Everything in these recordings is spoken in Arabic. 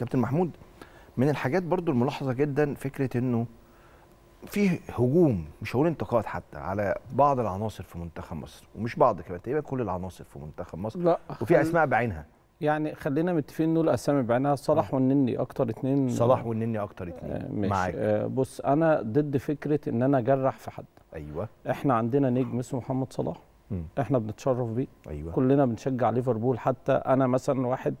كابتن محمود من الحاجات برضو الملاحظه جدا فكره انه في هجوم مش هقول انتقاد حتى على بعض العناصر في منتخب مصر ومش بعض كمان تقريبا كل العناصر في منتخب مصر لا وفي اسماء بعينها يعني خلينا متفقين انه الاسامي بعينها صلاح آه. والنني اكتر اتنين صلاح والنني اكتر اتنين آه ماشي معاك آه بص انا ضد فكره ان انا اجرح في حد ايوه احنا عندنا نجم اسمه محمد صلاح م. احنا بنتشرف بيه ايوه كلنا بنشجع ليفربول حتى انا مثلا واحد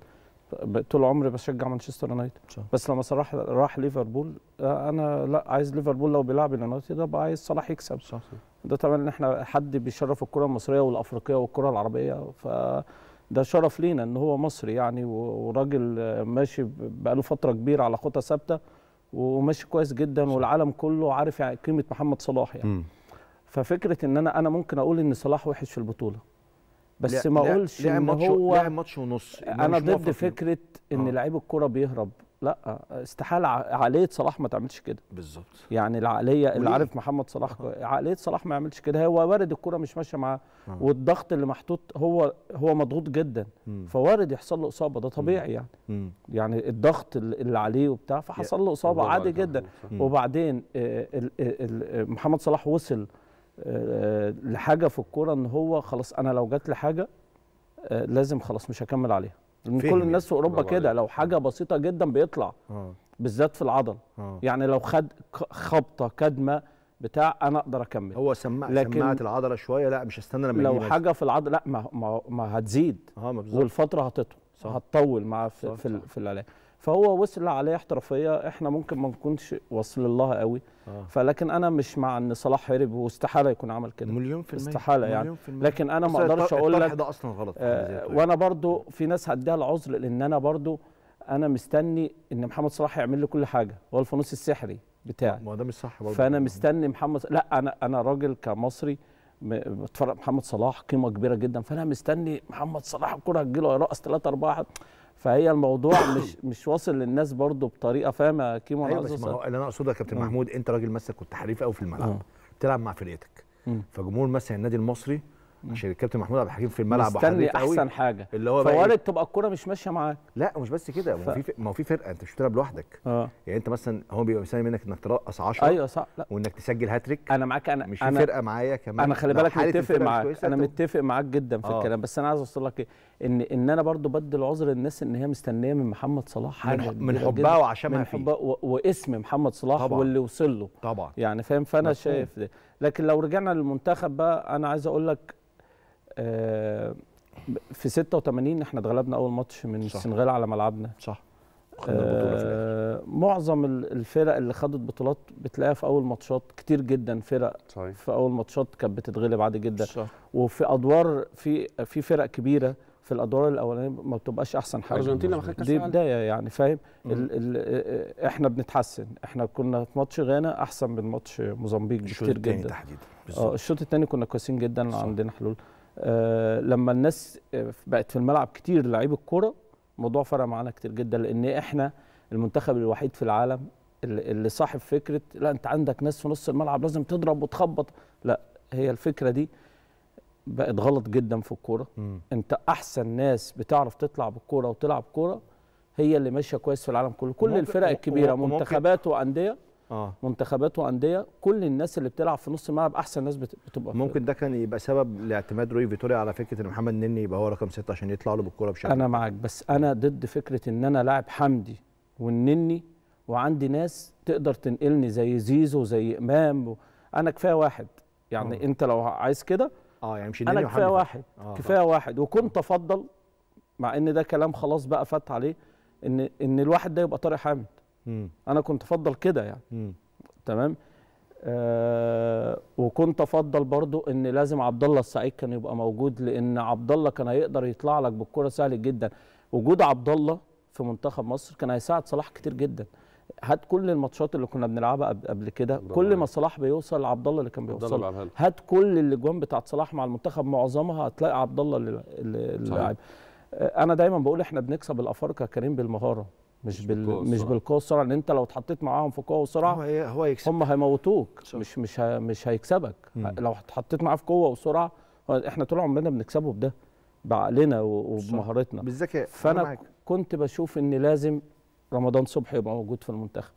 طول عمري بشجع مانشستر يونايتد بس لما صلاح راح ليفربول آه، انا لا عايز ليفربول لو بيلعب اليونايتد ابقى عايز صلاح يكسب صح. ده طبعا ان احنا حد بيشرف الكره المصريه والافريقيه والكره العربيه ف ده شرف لينا ان هو مصري يعني وراجل ماشي بقاله فتره كبيره على خطى ثابته وماشي كويس جدا صح. والعالم كله عارف يعني قيمه محمد صلاح يعني م. ففكره ان انا انا ممكن اقول ان صلاح وحش في البطوله بس لا ما اقولش ان هو لعب ماتش ونص انا ضد فكره ان آه. لعيب الكوره بيهرب لا استحاله عقليه صلاح ما تعملش كده بالظبط يعني العقليه اللي عارف محمد صلاح آه. عقليه صلاح ما يعملش كده هو وارد الكوره مش ماشيه معاه آه. والضغط اللي محطوط هو هو مضغوط جدا م. فوارد يحصل له اصابه ده طبيعي يعني م. يعني الضغط اللي عليه وبتاع فحصل له اصابه عادي جدا وبعدين آه، محمد صلاح وصل لحاجه في الكوره ان هو خلاص انا لو جات لي حاجه آه، لازم خلاص مش هكمل عليها من كل يعني الناس في اوروبا كده لو حاجه بسيطه جدا بيطلع آه. بالذات في العضل آه. يعني لو خد خبطه كدمه بتاع انا اقدر اكمل هو سمع لكن سمعت العضله شويه لا مش هستنى لما لو حاجه في العضله لا ما, ما, هتزيد آه والفتره هتطول هتطول مع في, صح في, صح. في العلاج فهو وصل عليه احترافيه احنا ممكن ما نكونش واصل لها قوي آه. فلكن انا مش مع ان صلاح هرب واستحاله يكون عمل كده مليون في المية استحاله يعني. مليون يعني في المية. لكن انا ما اقدرش اقول لك ده اصلا غلط آه وانا برضو في ناس هديها العذر لان انا برضو انا مستني ان محمد صلاح يعمل لي كل حاجه هو الفانوس السحري بتاعي ما ده مش صح برضه فانا مستني محمد لا انا انا راجل كمصري بتفرج محمد صلاح قيمه كبيره جدا فانا مستني محمد صلاح الكره هتجيله يرقص 3 4 فهي الموضوع مش مش واصل للناس برضو بطريقه فاهمه كيمو انا أيوة اللي انا اقصده يا كابتن محمود انت راجل مثلا كنت حريف قوي في الملعب بتلعب مع فرقتك فجمهور مثلا النادي المصري عشان الكابتن محمود عبد الحكيم في الملعب مستني احسن قوي. حاجه اللي هو إيه؟ فوارد تبقى الكوره مش ماشيه معاك لا ومش بس كده ما هو في ما في فرقه انت مش بتلعب لوحدك اه يعني انت مثلا هو بيبقى مستني منك انك ترقص 10 ايوه صح لا وانك تسجل هاتريك انا معاك انا مش أنا في فرقه معايا كمان انا خلي بالك متفق معاك انا متفق معاك جدا في آه. الكلام بس انا عايز اوصل لك ايه ان ان انا برضو بدل عذر الناس ان هي مستنيه من محمد صلاح حاجه من حبها وعشمها من حبها واسم محمد صلاح واللي وصل له طبعا يعني فاهم فانا شايف ده لكن لو رجعنا للمنتخب بقى انا عايز اقول لك آه، في 86 احنا اتغلبنا اول ماتش من السنغال على ملعبنا صح آه معظم الفرق اللي خدت بطولات بتلاقيها في اول ماتشات كتير جدا فرق صحيح. في اول ماتشات كانت بتتغلب عادي جدا صح. وفي ادوار في في فرق كبيره في الادوار الاولانيه ما بتبقاش احسن حاجه ارجنتين لما خدت دي بدايه يعني فاهم آه، احنا بنتحسن احنا كنا في ماتش غانا احسن من ماتش موزمبيق بكتير جدا الشوط الثاني تحديدا اه الشوط الثاني كنا كويسين جدا صح. عندنا حلول آه، لما الناس آه، بقت في الملعب كتير لعيب الكوره الموضوع فرق معانا كتير جدا لان احنا المنتخب الوحيد في العالم اللي صاحب فكره لا انت عندك ناس في نص الملعب لازم تضرب وتخبط لا هي الفكره دي بقت غلط جدا في الكوره انت احسن ناس بتعرف تطلع بالكوره وتلعب كوره هي اللي ماشيه كويس في العالم كله كل الفرق الكبيره منتخبات وانديه آه. منتخبات وانديه كل الناس اللي بتلعب في نص الملعب احسن ناس بتبقى ممكن ده كان يبقى سبب لاعتماد روي فيتوريا على فكره ان محمد نني يبقى هو رقم ستة عشان يطلع له بالكوره بشكل انا معاك بس آه. انا ضد فكره ان انا لاعب حمدي والنني وعندي ناس تقدر تنقلني زي زيزو زي امام و... انا كفايه واحد يعني أوه. انت لو عايز كده اه يعني مش انا كفايه واحد آه. كفايه واحد وكنت افضل مع ان ده كلام خلاص بقى فات عليه ان ان الواحد ده يبقى طارق حامد م. انا كنت افضل كده يعني م. تمام آه وكنت افضل برضو ان لازم عبد الله السعيد كان يبقى موجود لان عبد الله كان هيقدر يطلع لك بالكره سهل جدا وجود عبد الله في منتخب مصر كان هيساعد صلاح كتير جدا هات كل الماتشات اللي كنا بنلعبها قبل كده كل ما صلاح بيوصل عبد الله اللي كان بيوصل هات كل الاجوان بتاعت صلاح مع المنتخب معظمها هتلاقي عبد الله اللي اللاعب آه، انا دايما بقول احنا بنكسب الافارقه كريم بالمهاره مش, بال... مش بالقوه والسرعه لان انت لو اتحطيت معاهم في قوه وسرعه هو هي... هو يكسب هم هيموتوك صح. مش مش ه... مش هيكسبك مم. لو اتحطيت معاه في قوه وسرعه احنا طول عمرنا بنكسبه بده بعقلنا وبمهارتنا بالذكاء فانا كنت بشوف ان لازم رمضان صبحي يبقى موجود في المنتخب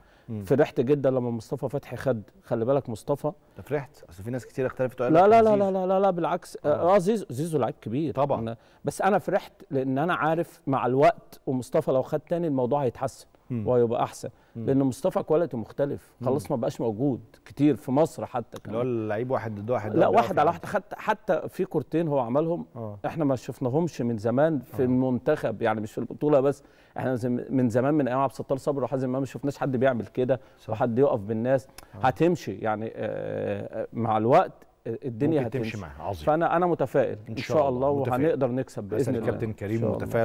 فرحت جدا لما مصطفى فتحي خد خلي بالك مصطفى انت فرحت اصل في ناس كتير اختلفت لا لا, لا لا لا لا لا بالعكس آه،, اه, آه زيزو زيزو لعيب كبير طبعا أنا بس انا فرحت لان انا عارف مع الوقت ومصطفى لو خد تاني الموضوع هيتحسن وهيبقى احسن لان مصطفى كواليتي مختلف خلاص ما بقاش موجود كتير في مصر حتى كمان اللي هو اللعيب واحد ضد واحد لا واحد على واحد حتى حتى في كورتين هو عملهم أوه. احنا ما شفناهمش من زمان في أوه. المنتخب يعني مش في البطوله بس احنا من زمان من ايام عبد الستار صبري وحازم امام ما شفناش حد بيعمل كده وحد يقف بالناس أوه. هتمشي يعني آه، آه، مع الوقت الدنيا هتمشي معاه عظيم فانا انا متفائل ان شاء, إن شاء الله, الله وهنقدر نكسب باذن الله الكابتن كريم متفائل